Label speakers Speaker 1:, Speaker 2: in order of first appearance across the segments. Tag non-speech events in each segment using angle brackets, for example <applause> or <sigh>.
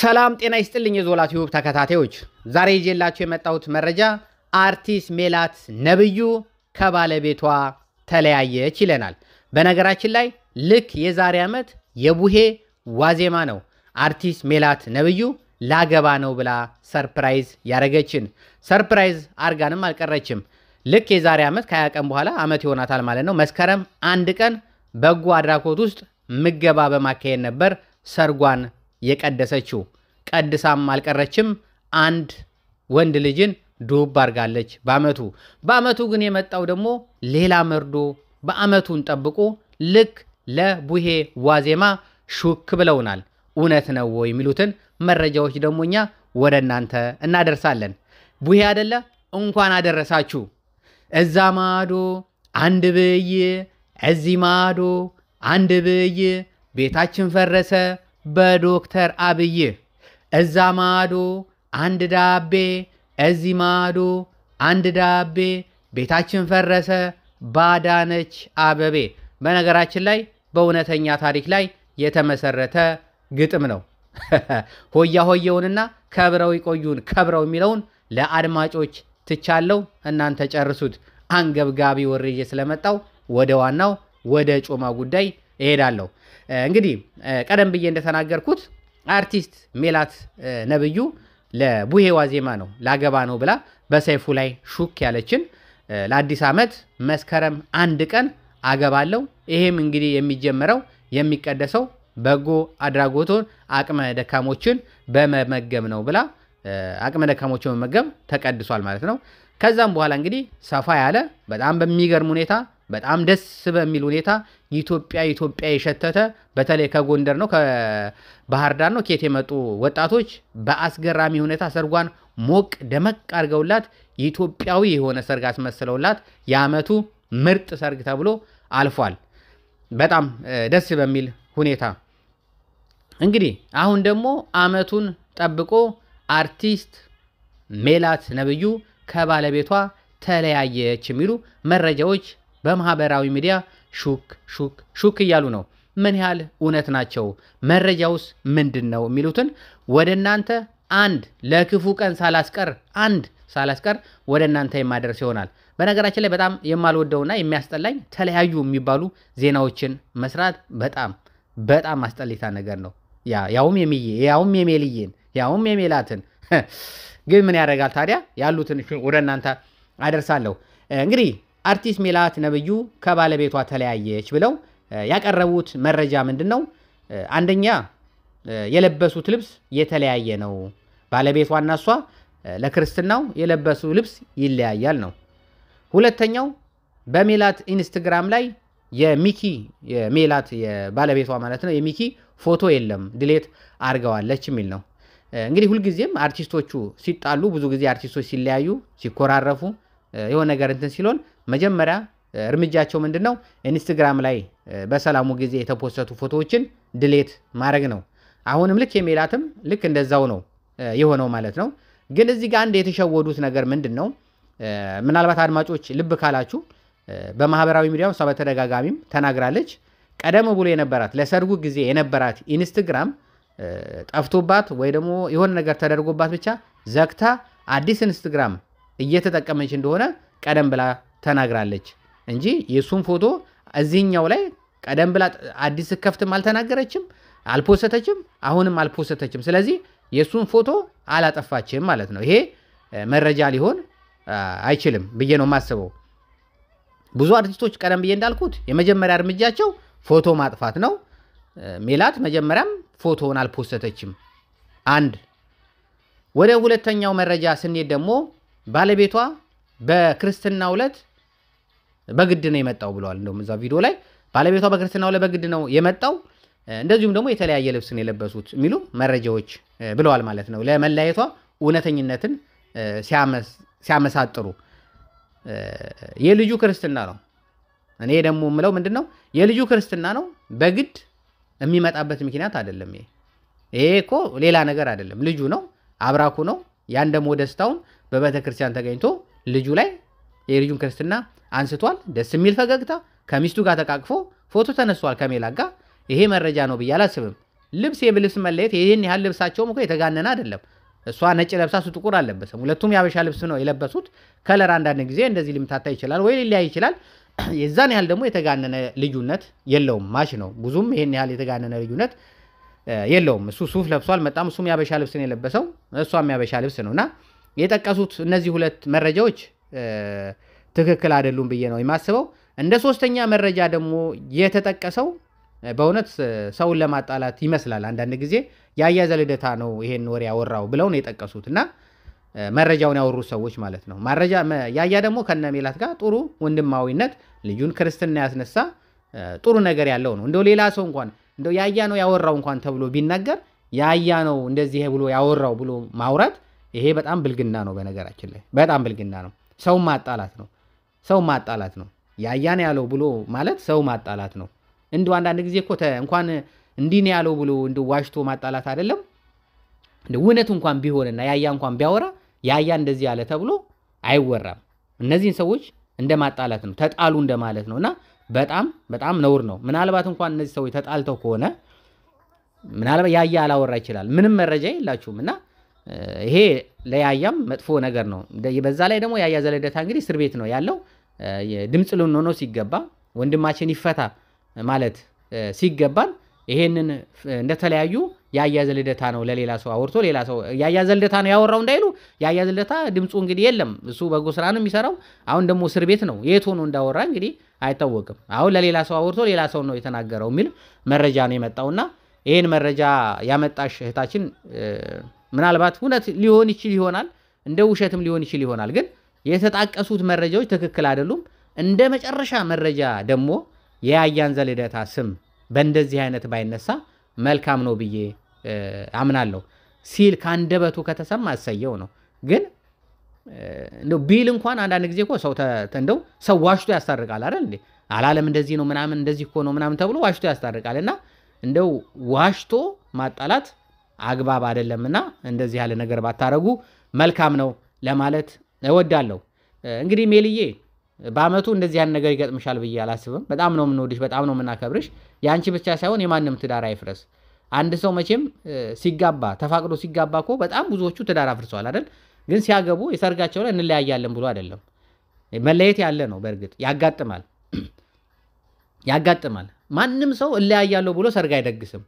Speaker 1: ሰላም ጤና ይስጥልኝ የዞላ ቲዩብ ተከታታዮች፣ ዛሬ ይዤላችሁ የመጣሁት መረጃ አርቲስት ሜላት ነብዩ ከባለቤቷ ተለያየች ይለናል። በነገራችን ላይ ልክ የዛሬ ዓመት የቡሄ ዋዜማ ነው አርቲስት ሜላት ነብዩ ላገባ ነው ብላ ሰርፕራይዝ ያደረገችን። ሰርፕራይዝ አርጋንም አልቀረችም። ልክ የዛሬ ዓመት ከሀያ ቀን በኋላ ዓመት ይሆናታል ማለት ነው። መስከረም አንድ ቀን በጎ አድራጎት ውስጥ ምገባ በማካሄድ ነበር ሰርጓን የቀደሰችው። ቀድሳም አልቀረችም፣ አንድ ወንድ ልጅን ዱብ አርጋለች በአመቱ። በአመቱ ግን የመጣው ደግሞ ሌላ መርዶ በአመቱን ጠብቆ ልክ ለቡሄ ዋዜማ ሹክ ብለውናል። እውነት ነው ወይ የሚሉትን መረጃዎች ደግሞ እኛ ወደ እናንተ እናደርሳለን። ቡሄ አደለ እንኳን አደረሳችሁ። እዛ ማዶ አንድ ብይ፣ እዚህ ማዶ አንድ ብይ፣ ቤታችን ፈረሰ በዶክተር አብይ እዛ ማዶ አንድ ዳቤ እዚህ ማዶ አንድ ዳቤ ቤታችን ፈረሰ ባዳነች አበቤ። በነገራችን ላይ በእውነተኛ ታሪክ ላይ የተመሰረተ ግጥም ነው። <laughs> ሆያ ሆየውንና ከብረው ይቆዩን ከብረው የሚለውን ለአድማጮች ትቻለው። እናንተ ጨርሱት። አንገብጋቢ ወሬዬ ስለመጣው ወደ ዋናው ወደ ጮማ ጉዳይ እሄዳለሁ። እንግዲህ ቀደም ብዬ እንደተናገርኩት አርቲስት ሜላት ነብዩ ለቡሄ ዋዜማ ነው ላገባ ነው ብላ በሰይፉ ላይ ሹክ ያለችን ለአዲስ ዓመት መስከረም አንድ ቀን አገባለሁ። ይሄም እንግዲህ የሚጀመረው የሚቀደሰው በጎ አድራጎቶን አቅመ ደካሞችን በመመገብ ነው ብላ አቅመ ደካሞችን በመመገብ ተቀድሷል ማለት ነው። ከዛም በኋላ እንግዲህ ሰፋ ያለ በጣም በሚገርም ሁኔታ በጣም ደስ በሚል ሁኔታ ኢትዮጵያ ኢትዮጵያ የሸተተ በተለይ ከጎንደር ነው ከባህር ዳር ነው ኬት የመጡ ወጣቶች በአስገራሚ ሁኔታ ሰርጓን ሞቅ ደመቅ አድርገውላት ኢትዮጵያዊ የሆነ ሰርግ አስመስለውላት የዓመቱ ምርጥ ሰርግ ተብሎ አልፏል። በጣም ደስ በሚል ሁኔታ እንግዲህ አሁን ደግሞ ዓመቱን ጠብቆ አርቲስት ሜላት ነብዩ ከባለቤቷ ተለያየች የሚሉ መረጃዎች በማህበራዊ ሚዲያ ሹክ ሹክ ሹክ እያሉ ነው። ምን ያህል እውነት ናቸው? መረጃውስ ምንድን ነው? የሚሉትን ወደ እናንተ አንድ ለክፉ ቀን ሳላስቀር አንድ ሳላስቀር ወደ እናንተ የማደርስ ይሆናል። በነገራችን ላይ በጣም የማልወደውና የሚያስጠላኝ ተለያዩ የሚባሉ ዜናዎችን መስራት በጣም በጣም አስጠሊታ ነገር ነው። ያውም የሚዬ ያውም የሜልዬን ያውም የሜላትን <laughs> ግን ምን ያደርጋል ታዲያ ያሉትን ወደ እናንተ አደርሳለሁ እንግዲህ አርቲስት ሜላት ነብዩ ከባለቤቷ ተለያየች ብለው ያቀረቡት መረጃ ምንድን ነው? አንደኛ የለበሱት ልብስ የተለያየ ነው። እና እሷ ለክርስትናው የለበሱ ልብስ ይለያያል ነው። ሁለተኛው በሜላት ኢንስትግራም ላይ የሚኪ ሜላት ባለቤቷ ማለት ነው የሚኪ ፎቶ የለም ድሌት አድርገዋለች የሚል ነው። እንግዲህ ሁልጊዜም አርቲስቶቹ ሲጣሉ ብዙ ጊዜ አርቲስቶች ሲለያዩ ሲኮራረፉ የሆነ ነገር እንትን ሲሆን መጀመሪያ እርምጃቸው ምንድን ነው? ኢንስትግራም ላይ በሰላሙ ጊዜ የተፖሰቱ ፎቶዎችን ድሌት ማድረግ ነው። አሁንም ልክ የሚላትም ልክ እንደዛው ነው የሆነው ማለት ነው። ግን እዚህ ጋር አንድ የተሸወዱት ነገር ምንድን ነው? ምናልባት አድማጮች ልብ ካላችሁ በማህበራዊ ሚዲያ እሷ በተደጋጋሚም ተናግራለች። ቀደም ብሎ የነበራት ለሰርጉ ጊዜ የነበራት ኢንስትግራም ጠፍቶባት ወይ ደግሞ የሆነ ነገር ተደርጎባት ብቻ ዘግታ አዲስ ኢንስትግራም እየተጠቀመች እንደሆነ ቀደም ብላ ተናግራለች እንጂ የእሱን ፎቶ እዚህኛው ላይ ቀደም ብላ አዲስ ከፍትም አልተናገረችም፣ አልፖሰተችም፣ አሁንም አልፖሰተችም። ስለዚህ የእሱን ፎቶ አላጠፋችም ማለት ነው። ይሄ መረጃ ሊሆን አይችልም ብዬ ነው የማስበው። ብዙ አርቲስቶች ቀደም ብዬ እንዳልኩት የመጀመሪያ እርምጃቸው ፎቶ ማጥፋት ነው። ሜላት መጀመሪያም ፎቶውን አልፖሰተችም። አንድ ወደ ሁለተኛው መረጃ ስንሄድ ደግሞ ባለቤቷ በክርስትና ዕለት በግድ ነው የመጣው ብለዋል። እንደውም እዛ ቪዲዮ ላይ ባለቤቷ በክርስትናው ላይ በግድ ነው የመጣው እንደዚሁም ደግሞ የተለያየ ልብስን የለበሱት የሚሉ መረጃዎች ብለዋል ማለት ነው። ለመለያየቷ እውነተኝነትን ሲያመሳጥሩ የልጁ ክርስትና ነው። እኔ ደግሞ የምለው ምንድን ነው የልጁ ክርስትና ነው፣ በግድ የሚመጣበት ምክንያት አይደለም። ይሄ ይሄ እኮ ሌላ ነገር አይደለም። ልጁ ነው፣ አብራኩ ነው። ያን ደግሞ ደስታውን በቤተክርስቲያን ተገኝቶ ልጁ ላይ የልጁን ክርስትና አንስቷል። ደስ የሚል ፈገግታ ከሚስቱ ጋር ተቃቅፎ ፎቶ ተነስቷል ከሜላት ጋር። ይሄ መረጃ ነው ብዬ አላስብም። ልብስ የብልብስ መለየት ይህን ያህል ልብሳቸውም እኮ የተጋነነ አይደለም። እሷ ነጭ ለብሳ እሱ ጥቁር አለበሰም። ሁለቱም የአበሻ ልብስ ነው የለበሱት። ከለር አንዳንድ ጊዜ እንደዚህ ሊምታታ ይችላል ወይ ሊለያይ ይችላል። <clears throat> የዛን ያህል ደግሞ የተጋነነ ልዩነት የለውም። ማሽ ነው ብዙም ይህን ያህል የተጋነነ ልዩነት የለውም። እሱ ሱፍ ለብሷል በጣም እሱም የአበሻ ልብስ ነው የለበሰው፣ እሷም የበሻ ልብስ ነው እና የጠቀሱት እነዚህ ሁለት መረጃዎች ትክክል አይደሉም ብዬ ነው የማስበው። እንደ ሶስተኛ መረጃ ደግሞ የተጠቀሰው በእውነት ሰውን ለማጣላት ይመስላል አንዳንድ ጊዜ የአያዘ ልደታ ነው ይሄን ወሬ ያወራው ብለው ነው የጠቀሱት እና መረጃውን ያወሩት ሰዎች ማለት ነው። ያያ ደግሞ ከነ ሜላት ጋር ጥሩ ወንድማዊነት ልጁን ክርስትና ያስነሳ ጥሩ ነገር ያለው ነው። እንደው ሌላ ሰው እንኳን እንደው ያያ ነው ያወራው እንኳን ተብሎ ቢናገር ያያ ነው እንደዚህ ብሎ ያወራው ብሎ ማውራት ይሄ በጣም ብልግና ነው። በነገራችን ላይ በጣም ብልግና ነው። ሰው ማጣላት ነው። ሰው ማጣላት ነው። ያያን ያለው ብሎ ማለት ሰው ማጣላት ነው። እንዲሁ አንዳንድ ጊዜ እኮ እንኳን እንዲህ ያለው ብሎ እንዲ ዋሽቶ ማጣላት አይደለም እውነቱ እንኳን ቢሆንና ያያ እንኳን ቢያወራ ያያ እንደዚህ ያለ ተብሎ አይወራም። እነዚህን ሰዎች እንደ ማጣላት ነው፣ ተጣሉ እንደማለት ነው እና በጣም በጣም ነውር ነው። ምናልባት እንኳን እነዚህ ሰዎች ተጣልተው ከሆነ ምናልባት ያያ አላወራ ይችላል። ምንም መረጃ የላችሁም እና ይሄ ለያያም መጥፎ ነገር ነው። በዛ ላይ ደግሞ ያያ ዘለደታ እንግዲህ እስር ቤት ነው ያለው። ድምፅ ልንሆነው ሲገባ ወንድማችን ይፈታ ማለት ሲገባን ይሄንን እንደተለያዩ ያያ ዘለደታ ነው ለሌላ ሰው አውርቶ ሌላ ሰው ያያ ዘለደታ ነው ያወራው እንዳይሉ ያያ ዘለደታ ድምፁ እንግዲህ የለም። እሱ በጎ ስራ ነው የሚሰራው። አሁን ደግሞ እስር ቤት ነው። የት ሆኖ እንዳወራ እንግዲህ አይታወቅም። አሁን ለሌላ ሰው አውርቶ ሌላ ሰው ነው የተናገረው የሚል መረጃ ነው የመጣውና ይህን መረጃ ያመጣሽ እህታችን ምናልባት እውነት ሊሆን ይችል ይሆናል፣ እንደ ውሸትም ሊሆን ይችል ይሆናል። ግን የተጣቀሱት መረጃዎች ትክክል አይደሉም። እንደ መጨረሻ መረጃ ደግሞ የአያንዛ ልደታ ስም በእንደዚህ አይነት ባይነሳ መልካም ነው ብዬ አምናለሁ ሲል ከአንደበቱ ከተሰማ አሰየው ነው። ግን ቢል እንኳን አንዳንድ ጊዜ እኮ ሰው እንደው ሰው ዋሽቶ ያስታርቃል አይደል እንዴ? አላለም እንደዚህ ነው ምናምን እንደዚህ እኮ ነው ምናምን ተብሎ ዋሽቶ ያስታርቃል። እና እንደው ዋሽቶ ማጣላት አግባብ አይደለምና እንደዚህ ያለ ነገር ባታረጉ መልካም ነው ለማለት እወዳለሁ። እንግዲህ ሜልዬ በአመቱ እንደዚህ ያን ነገር ይገጥምሻል ብዬ አላስብም። በጣም ነው የምንወድሽ፣ በጣም ነው የምናከብርሽ። የአንቺ ብቻ ሳይሆን የማንም ትዳር አይፍረስ። አንድ ሰው መቼም ሲጋባ ተፋቅዶ ሲጋባ እኮ በጣም ብዙዎቹ ትዳር አፍርሰዋል አይደል? ግን ሲያገቡ የሰርጋቸው ላይ እንለያያለን ብሎ አይደለም። መለየት ያለ ነው። በእርግጥ ያጋጥማል ያጋጥማል። ማንም ሰው እለያያለሁ ብሎ ሰርግ አይደግስም።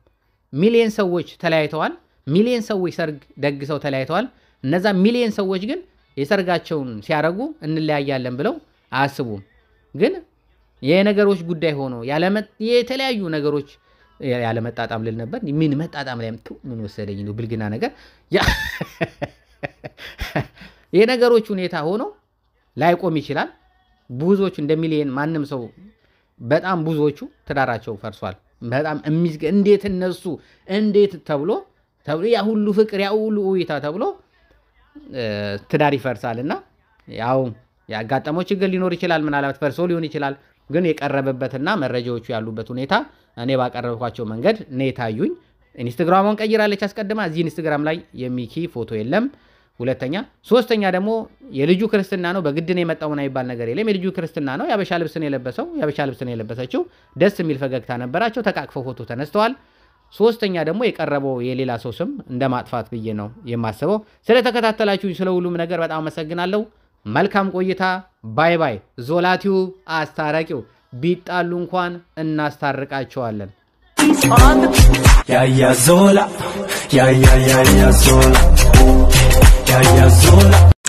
Speaker 1: ሚሊየን ሰዎች ተለያይተዋል። ሚሊየን ሰዎች ሰርግ ደግሰው ተለያይተዋል። እነዛ ሚሊየን ሰዎች ግን የሰርጋቸውን ሲያደርጉ እንለያያለን ብለው አያስቡም። ግን የነገሮች ጉዳይ ሆኖ የተለያዩ ነገሮች ያለመጣጣም ልል ነበር። ምን መጣጣም ላይ ምን ወሰደኝ ነው ብልግና ነገር። <laughs> የነገሮች ሁኔታ ሆኖ ላይቆም ይችላል። ብዙዎቹ እንደ ሚሊየን ማንም ሰው በጣም ብዙዎቹ ትዳራቸው ፈርሷል። በጣም እንዴት እነሱ እንዴት ተብሎ ተብሎ ያ ሁሉ ፍቅር ያ ሁሉ ውይታ ተብሎ ትዳር ይፈርሳል። እና ያው ያጋጠመው ችግር ሊኖር ይችላል። ምናልባት ፈርሶ ሊሆን ይችላል። ግን የቀረበበትና መረጃዎቹ ያሉበት ሁኔታ እኔ ባቀረብኳቸው መንገድ ነው የታዩኝ። ኢንስትግራሟን ቀይራለች አስቀድማ። እዚህ ኢንስትግራም ላይ የሚኪ ፎቶ የለም። ሁለተኛ ሶስተኛ ደግሞ የልጁ ክርስትና ነው። በግድን የመጣውን የሚባል ነገር የለም። የልጁ ክርስትና ነው። ያበሻ ነው የለበሰው ያበሻ ነው የለበሰችው ደስ የሚል ፈገግታ ነበራቸው። ተቃቅፈው ፎቶ ተነስተዋል። ሶስተኛ ደግሞ የቀረበው የሌላ ሰው ስም እንደ ማጥፋት ብዬ ነው የማስበው። ስለተከታተላችሁ ስለ ሁሉም ነገር በጣም አመሰግናለሁ። መልካም ቆይታ። ባይ ባይ። ዞላቲው አስታረቂው ቢጣሉ እንኳን እናስታርቃቸዋለን። ያያ ዞላ ያያ ያያ ዞላ que ya sola.